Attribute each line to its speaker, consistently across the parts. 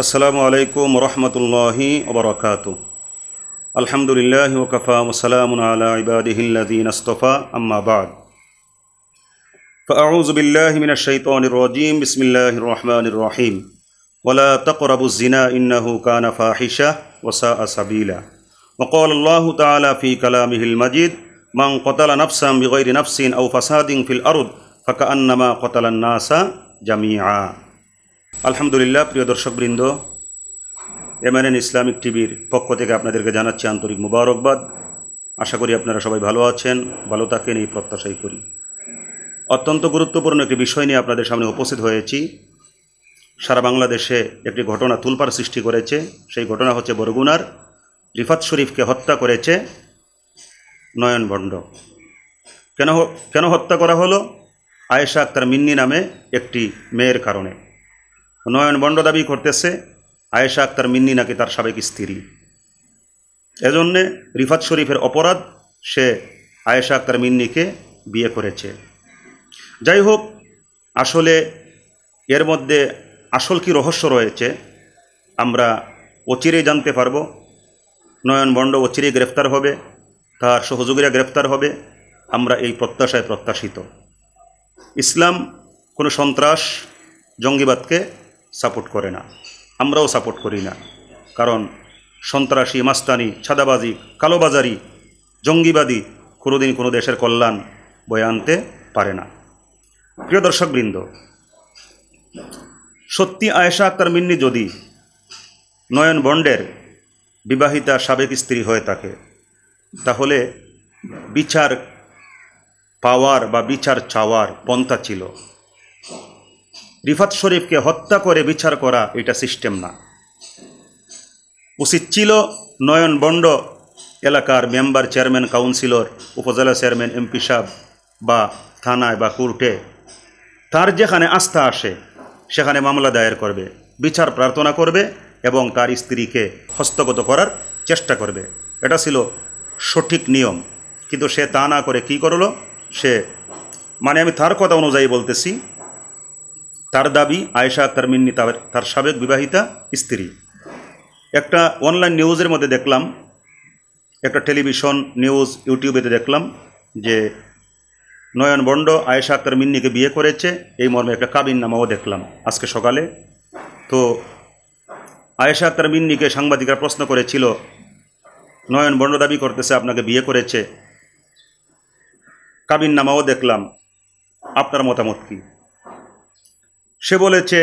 Speaker 1: السلام عليكم ورحمة الله وبركاته الحمد لله وكفى وسلام على عباده الذين اصطفى أما بعد فأعوذ بالله من الشيطان الرجيم بسم الله الرحمن الرحيم ولا تقربوا الزنا إنه كان فاحشة وساء سبيلا وقال الله تعالى في كلامه المجيد من قتل نفسا بغير نفس أو فساد في الأرض فكأنما قتل الناس جميعا আলহামদুলিল্লাহ প্রিয় দর্শকবৃন্দ এমএনএন ইসলামিক টিভির পক্ষ থেকে আপনাদেরকে জানাচ্ছি আন্তরিক মুবারকবাদ আশা করি আপনারা সবাই ভালো আছেন ভালো থাকেন এই প্রত্যাশাই করি অত্যন্ত গুরুত্বপূর্ণ একটি বিষয় নিয়ে আপনাদের সামনে উপস্থিত হয়েছি সারা বাংলাদেশে একটি ঘটনা তুলপার সৃষ্টি করেছে সেই ঘটনা হচ্ছে বরগুনার রিফাত শরীফকে হত্যা করেছে নয়ন ভণ্ড কেন কেন হত্যা করা হলো আয়েশা আক্তার মিন্নি নামে একটি মেয়ের কারণে নয়ন বন্ড দাবি করতেছে আয়েশা আক্তার মিন্নি নাকি তার সাবেক স্ত্রী এজন্যে রিফাত শরীফের অপরাধ সে আয়েশা আক্তার মিন্নিকে বিয়ে করেছে যাই হোক আসলে এর মধ্যে আসল কি রহস্য রয়েছে আমরা অচিরেই জানতে পারব নয়ন বন্ড অচিরেই গ্রেফতার হবে তার সহযোগীরা গ্রেফতার হবে আমরা এই প্রত্যাশায় প্রত্যাশিত ইসলাম কোনো সন্ত্রাস জঙ্গিবাদকে সাপোর্ট করে না আমরাও সাপোর্ট করি না কারণ সন্ত্রাসী মাস্তানি ছাদাবাজি কালোবাজারি জঙ্গিবাদী কোনোদিন কোনো দেশের কল্যাণ বয়ে আনতে পারে না প্রিয় দর্শকবৃন্দ সত্যি আয়েশা আক্তার মিন্নি যদি নয়ন বন্ডের বিবাহিতা সাবেক স্ত্রী হয়ে থাকে তাহলে বিচার পাওয়ার বা বিচার চাওয়ার পন্থা ছিল রিফাত শরীফকে হত্যা করে বিচার করা এটা সিস্টেম না উচিত ছিল নয়ন বন্ড এলাকার member chairman councillor upazila chairman MP সাহ বা থানায় বা কোর্টে তার যেখানে আস্থা আসে সেখানে মামলা দায়ের করবে বিচার প্রার্থনা করবে এবং তার স্ত্রীকে হস্তগত করার চেষ্টা করবে এটা ছিল সঠিক নিয়ম কিন্তু সে তা না করে কি করলো সে মানে আমি তার কথা অনুযায়ী বলতেছি তার দাবি আয়েশা আক্তার মিন্নি তার সাবেক বিবাহিতা স্ত্রী একটা অনলাইন নিউজের মধ্যে দেখলাম একটা টেলিভিশন নিউজ ইউটিউবেতে দেখলাম যে নয়ন বন্ড আয়েশা আক্তার মিন্নিকে বিয়ে করেছে এই মর্মে একটা কাবিননামাও দেখলাম আজকে সকালে তো আয়েশা আক্তার মিন্নিকে সাংবাদিকরা প্রশ্ন করেছিল নয়ন বন্ড দাবি করতেছে আপনাকে বিয়ে করেছে কাবিননামাও দেখলাম আপনার মতামত কী সে বলেছে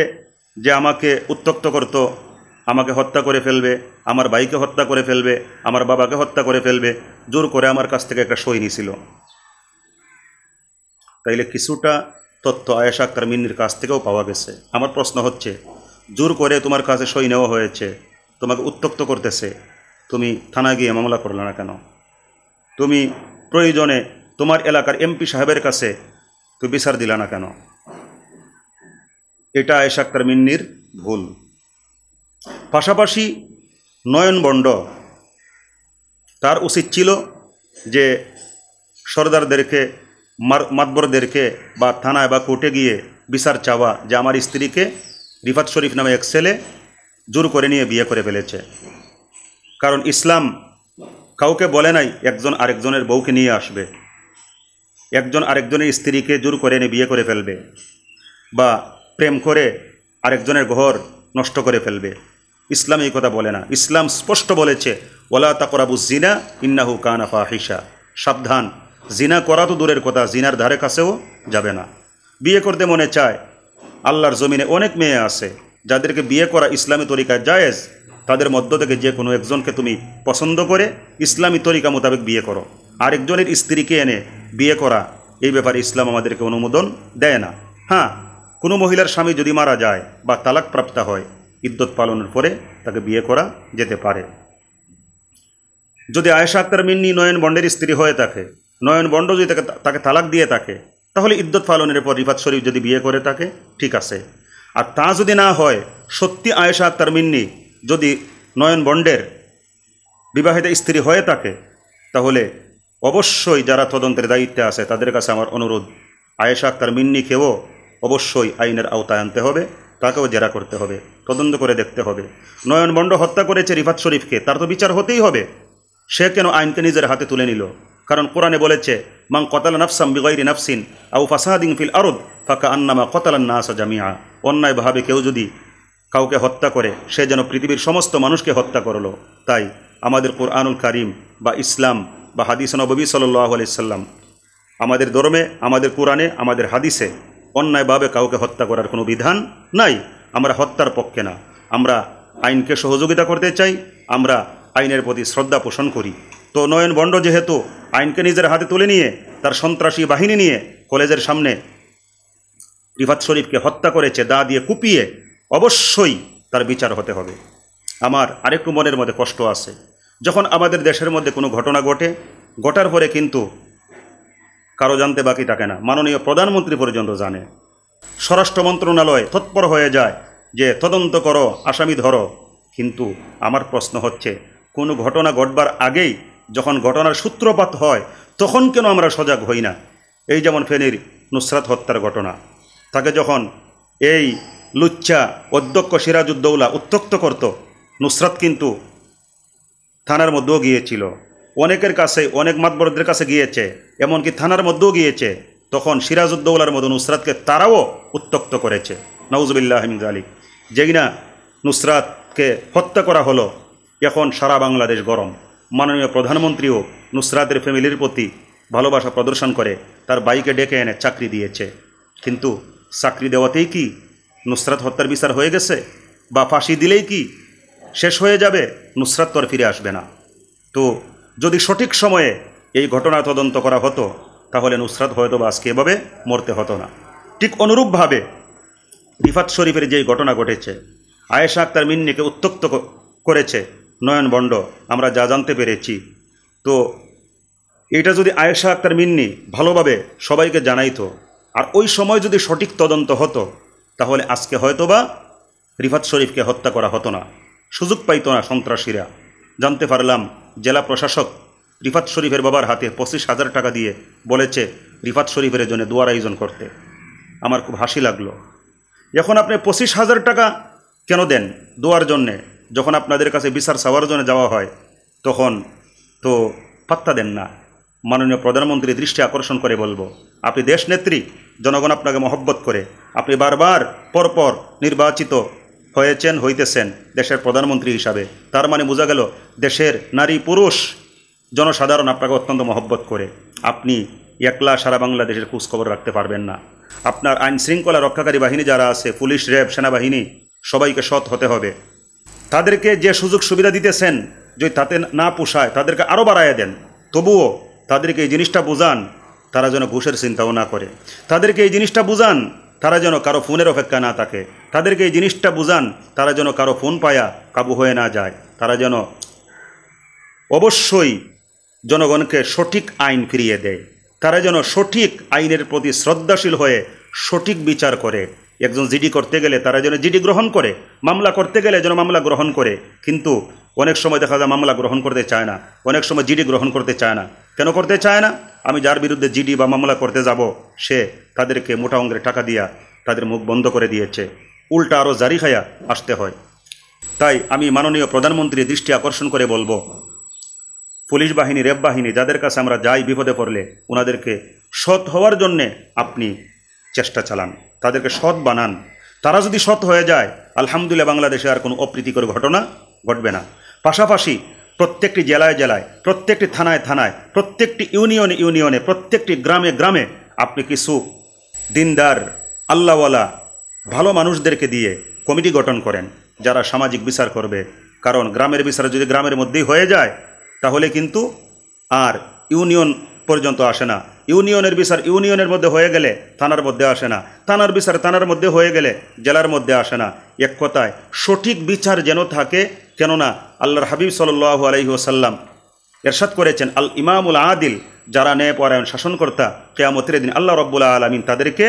Speaker 1: যে আমাকে উত্তক্ত করত আমাকে হত্যা করে ফেলবে আমার ভাইকে হত্যা করে ফেলবে আমার বাবাকে হত্যা করে ফেলবে জোর করে আমার কাছ থেকে একটা সই নিছিল তাইলে কিছুটা তথ্য আয়েশা মিন্নির কাছ থেকেও পাওয়া গেছে আমার প্রশ্ন হচ্ছে জোর করে তোমার কাছে সই নেওয়া হয়েছে তোমাকে উত্তক্ত করতেছে তুমি থানা গিয়ে মামলা করলে না কেন তুমি প্রয়োজনে তোমার এলাকার এমপি সাহেবের কাছে তুমি বিচার দিলা না কেন এটা আয়েশা কারমিন্নির ভুল পাশাপাশি নয়নবণ্ড তার উচিত ছিল যে সর্দারদেরকে মাতবরদেরকে বা থানায় বা কোর্টে গিয়ে বিচার চাওয়া যে আমার স্ত্রীকে রিফাত শরীফ নামে এক ছেলে জোর করে নিয়ে বিয়ে করে ফেলেছে কারণ ইসলাম কাউকে বলে নাই একজন আরেকজনের বউকে নিয়ে আসবে একজন আরেকজনের স্ত্রীকে জোর করে নিয়ে বিয়ে করে ফেলবে বা প্রেম করে আরেকজনের ঘর নষ্ট করে ফেলবে ইসলাম এই কথা বলে না ইসলাম স্পষ্ট বলেছে ওলা তাকরাবু জিনা ইন্নাহু কানাফা হিসা সাবধান জিনা করা তো দূরের কথা জিনার ধারে কাছেও যাবে না বিয়ে করতে মনে চায় আল্লাহর জমিনে অনেক মেয়ে আছে যাদেরকে বিয়ে করা ইসলামী তরিকায় জায়েজ তাদের মধ্য থেকে যে কোনো একজনকে তুমি পছন্দ করে ইসলামী তরিকা মোতাবেক বিয়ে করো আরেকজনের স্ত্রীকে এনে বিয়ে করা এই ব্যাপারে ইসলাম আমাদেরকে অনুমোদন দেয় না হ্যাঁ কোনো মহিলার স্বামী যদি মারা যায় বা তালাক প্রাপ্ত হয় ইদ্যত পালনের পরে তাকে বিয়ে করা যেতে পারে যদি আয়েশা আক্তার মিন্নি নয়ন বন্ডের স্ত্রী হয়ে থাকে নয়ন বন্ড যদি তাকে তাকে তালাক দিয়ে থাকে তাহলে ইদ্যত পালনের পর রিফাত শরীফ যদি বিয়ে করে থাকে ঠিক আছে আর তা যদি না হয় সত্যি আয়েশা আক্তার মিন্নি যদি নয়ন বন্ডের বিবাহিত স্ত্রী হয়ে থাকে তাহলে অবশ্যই যারা তদন্তের দায়িত্বে আছে তাদের কাছে আমার অনুরোধ আয়েশা আক্তার মিন্নিকেও অবশ্যই আইনের আওতায় আনতে হবে তাকেও জেরা করতে হবে তদন্ত করে দেখতে হবে বন্ড হত্যা করেছে রিফাত শরীফকে তার তো বিচার হতেই হবে সে কেন আইনকে নিজের হাতে তুলে নিল কারণ কোরআনে বলেছে মাং কতাল নাফসাম বিগৈরি নাফসিন আউ ফাসাহাদিং ফিল আরদ ফাঁকা আন্নামা কতাল না আসা জামিয়া অন্যায়ভাবে কেউ যদি কাউকে হত্যা করে সে যেন পৃথিবীর সমস্ত মানুষকে হত্যা করলো তাই আমাদের কোরআনুল কারিম বা ইসলাম বা হাদিস নবী সাল্লাহ আলাইসাল্লাম আমাদের ধর্মে আমাদের কোরআনে আমাদের হাদিসে অন্যায়ভাবে কাউকে হত্যা করার কোনো বিধান নাই আমরা হত্যার পক্ষে না আমরা আইনকে সহযোগিতা করতে চাই আমরা আইনের প্রতি শ্রদ্ধা পোষণ করি তো নয়ন বন্ড যেহেতু আইনকে নিজের হাতে তুলে নিয়ে তার সন্ত্রাসী বাহিনী নিয়ে কলেজের সামনে রিফাত শরীফকে হত্যা করেছে দা দিয়ে কুপিয়ে অবশ্যই তার বিচার হতে হবে আমার আরেকটু মনের মধ্যে কষ্ট আছে যখন আমাদের দেশের মধ্যে কোনো ঘটনা ঘটে ঘটার পরে কিন্তু কারো জানতে বাকি থাকে না মাননীয় প্রধানমন্ত্রী পর্যন্ত জানে স্বরাষ্ট্র মন্ত্রণালয় তৎপর হয়ে যায় যে তদন্ত করো আসামি ধরো কিন্তু আমার প্রশ্ন হচ্ছে কোনো ঘটনা ঘটবার আগেই যখন ঘটনার সূত্রপাত হয় তখন কেন আমরা সজাগ হই না এই যেমন ফেনীর নুসরাত হত্যার ঘটনা তাকে যখন এই লুচ্চা অধ্যক্ষ সিরাজউদ্দৌলা উত্তক্ত করত নুসরাত কিন্তু থানার মধ্যেও গিয়েছিল অনেকের কাছে অনেক মাতবরদের কাছে গিয়েছে এমনকি থানার মধ্যেও গিয়েছে তখন সিরাজউদ্দৌলার মতো নুসরাতকে তারাও উত্তক্ত করেছে নওজবিল্লাহ হিমদ আলী যেই না নুসরাতকে হত্যা করা হলো এখন সারা বাংলাদেশ গরম মাননীয় প্রধানমন্ত্রীও নুসরাতের ফ্যামিলির প্রতি ভালোবাসা প্রদর্শন করে তার বাইকে ডেকে এনে চাকরি দিয়েছে কিন্তু চাকরি দেওয়াতেই কি নুসরাত হত্যার বিচার হয়ে গেছে বা ফাঁসি দিলেই কি শেষ হয়ে যাবে নুসরাত তো ফিরে আসবে না তো যদি সঠিক সময়ে এই ঘটনা তদন্ত করা হতো তাহলে নুসরাত হয়তো বা আজকে এভাবে মরতে হতো না ঠিক অনুরূপভাবে রিফাত শরীফের যে ঘটনা ঘটেছে আয়েশা আক্তার মিন্নিকে উত্তক্ত করেছে নয়ন বন্ড আমরা যা জানতে পেরেছি তো এটা যদি আয়েশা আক্তার মিন্নি ভালোভাবে সবাইকে জানাইতো আর ওই সময় যদি সঠিক তদন্ত হতো তাহলে আজকে হয়তোবা রিফাত শরীফকে হত্যা করা হতো না সুযোগ পাইত না সন্ত্রাসীরা জানতে পারলাম জেলা প্রশাসক রিফাত শরীফের বাবার হাতে পঁচিশ হাজার টাকা দিয়ে বলেছে রিফাত শরীফের জন্য দুয়ার আয়োজন করতে আমার খুব হাসি লাগলো এখন আপনি পঁচিশ হাজার টাকা কেন দেন দোয়ার জন্যে যখন আপনাদের কাছে বিচার সাওয়ার জন্য যাওয়া হয় তখন তো পাত্তা দেন না মাননীয় প্রধানমন্ত্রীর দৃষ্টি আকর্ষণ করে বলবো আপনি দেশনেত্রী জনগণ আপনাকে মহব্বত করে আপনি বারবার পরপর নির্বাচিত হয়েছেন হইতেছেন দেশের প্রধানমন্ত্রী হিসাবে তার মানে বোঝা গেল দেশের নারী পুরুষ জনসাধারণ আপনাকে অত্যন্ত মহব্বত করে আপনি একলা সারা বাংলাদেশের খোঁজখবর রাখতে পারবেন না আপনার আইন শৃঙ্খলা রক্ষাকারী বাহিনী যারা আছে পুলিশ র্যাব সেনাবাহিনী সবাইকে সৎ হতে হবে তাদেরকে যে সুযোগ সুবিধা দিতেছেন যদি তাতে না পোষায় তাদেরকে আরও বাড়াইয়া দেন তবুও তাদেরকে এই জিনিসটা বোঝান তারা যেন ঘুষের চিন্তাও না করে তাদেরকে এই জিনিসটা বোঝান তারা যেন কারো ফোনের অপেক্ষা না থাকে তাদেরকে এই জিনিসটা বুঝান তারা যেন কারো ফোন পায়া কাবু হয়ে না যায় তারা যেন অবশ্যই জনগণকে সঠিক আইন ফিরিয়ে দেয় তারা যেন সঠিক আইনের প্রতি শ্রদ্ধাশীল হয়ে সঠিক বিচার করে একজন জিডি করতে গেলে তারা যেন জিডি গ্রহণ করে মামলা করতে গেলে যেন মামলা গ্রহণ করে কিন্তু অনেক সময় দেখা যায় মামলা গ্রহণ করতে চায় না অনেক সময় জিডি গ্রহণ করতে চায় না কেন করতে চায় না আমি যার বিরুদ্ধে জিডি বা মামলা করতে যাব সে তাদেরকে মোটা অঙ্গের টাকা দিয়া তাদের মুখ বন্ধ করে দিয়েছে উল্টা আরও জারি খাইয়া আসতে হয় তাই আমি মাননীয় প্রধানমন্ত্রীর দৃষ্টি আকর্ষণ করে বলবো পুলিশ বাহিনী রেব বাহিনী যাদের কাছে আমরা যাই বিপদে পড়লে ওনাদেরকে সৎ হওয়ার জন্যে আপনি চেষ্টা চালান তাদেরকে সৎ বানান তারা যদি সৎ হয়ে যায় আলহামদুলিল্লাহ বাংলাদেশে আর কোনো অপ্রীতিকর ঘটনা ঘটবে না পাশাপাশি প্রত্যেকটি জেলায় জেলায় প্রত্যেকটি থানায় থানায় প্রত্যেকটি ইউনিয়নে ইউনিয়নে প্রত্যেকটি গ্রামে গ্রামে আপনি কিছু দিনদার আল্লাহওয়ালা ভালো মানুষদেরকে দিয়ে কমিটি গঠন করেন যারা সামাজিক বিচার করবে কারণ গ্রামের বিচার যদি গ্রামের মধ্যেই হয়ে যায় তাহলে কিন্তু আর ইউনিয়ন পর্যন্ত আসে না ইউনিয়নের বিচার ইউনিয়নের মধ্যে হয়ে গেলে থানার মধ্যে আসে না থানার বিচার থানার মধ্যে হয়ে গেলে জেলার মধ্যে আসে না এক কথায় সঠিক বিচার যেন থাকে কেননা আল্লাহর হাবিব সাল্লু আলহি ওসাল্লাম এরশাদ করেছেন আল ইমামুল আদিল যারা ন্যায় পরায়ণ শাসনকর্তা কেয়ামতের দিন আল্লাহ রব্বুল্লাহ আলমিন তাদেরকে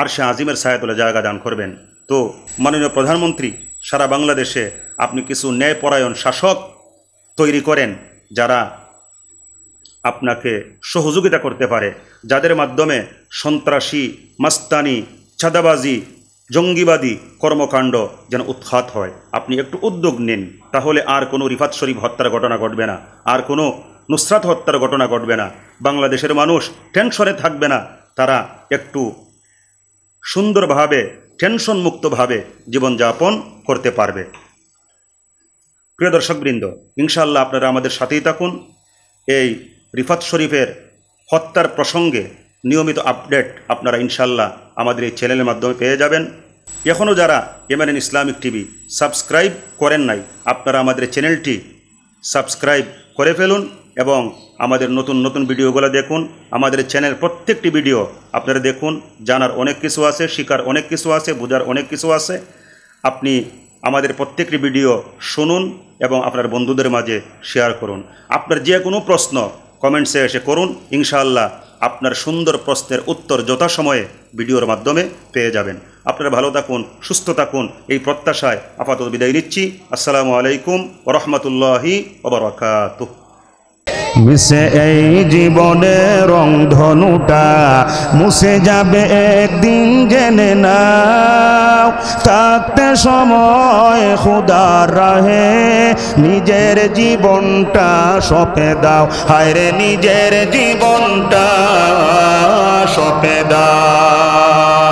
Speaker 1: আর সে আজিমের সায়াতলে জায়গা দান করবেন তো মাননীয় প্রধানমন্ত্রী সারা বাংলাদেশে আপনি কিছু ন্যায়পরায়ণ শাসক তৈরি করেন যারা আপনাকে সহযোগিতা করতে পারে যাদের মাধ্যমে সন্ত্রাসী মাস্তানি ছাদাবাজি জঙ্গিবাদী কর্মকাণ্ড যেন উৎখাত হয় আপনি একটু উদ্যোগ নিন তাহলে আর কোনো রিফাত শরীফ হত্যার ঘটনা ঘটবে না আর কোনো নুসরাত হত্যার ঘটনা ঘটবে না বাংলাদেশের মানুষ টেনশনে থাকবে না তারা একটু সুন্দরভাবে টেনশনমুক্তভাবে জীবনযাপন করতে পারবে প্রিয় দর্শকবৃন্দ ইনশাল্লাহ আপনারা আমাদের সাথেই থাকুন এই রিফাত শরীফের হত্যার প্রসঙ্গে নিয়মিত আপডেট আপনারা ইনশাল্লাহ আমাদের এই চ্যানেলের মাধ্যমে পেয়ে যাবেন এখনও যারা এমএন ইসলামিক টিভি সাবস্ক্রাইব করেন নাই আপনারা আমাদের চ্যানেলটি সাবস্ক্রাইব করে ফেলুন এবং আমাদের নতুন নতুন ভিডিওগুলো দেখুন আমাদের চ্যানেল প্রত্যেকটি ভিডিও আপনারা দেখুন জানার অনেক কিছু আছে শেখার অনেক কিছু আছে বোঝার অনেক কিছু আছে আপনি আমাদের প্রত্যেকটি ভিডিও শুনুন এবং আপনার বন্ধুদের মাঝে শেয়ার করুন আপনার যে কোনো প্রশ্ন কমেন্টসে এসে করুন ইনশাআল্লাহ আপনার সুন্দর প্রশ্নের উত্তর যথাসময়ে ভিডিওর মাধ্যমে পেয়ে যাবেন আপনারা ভালো থাকুন সুস্থ থাকুন এই প্রত্যাশায় আপাতত বিদায় নিচ্ছি আসসালামু আলাইকুম রহমতুল্লাহি ওবরাকাতুহ মিশে এই জীবনে রং ধনুটা মুছে যাবে একদিন জেনে নাও থাকতে সময় খুদার রাহে নিজের জীবনটা সপে দাও হায় রে নিজের জীবনটা সপে দাও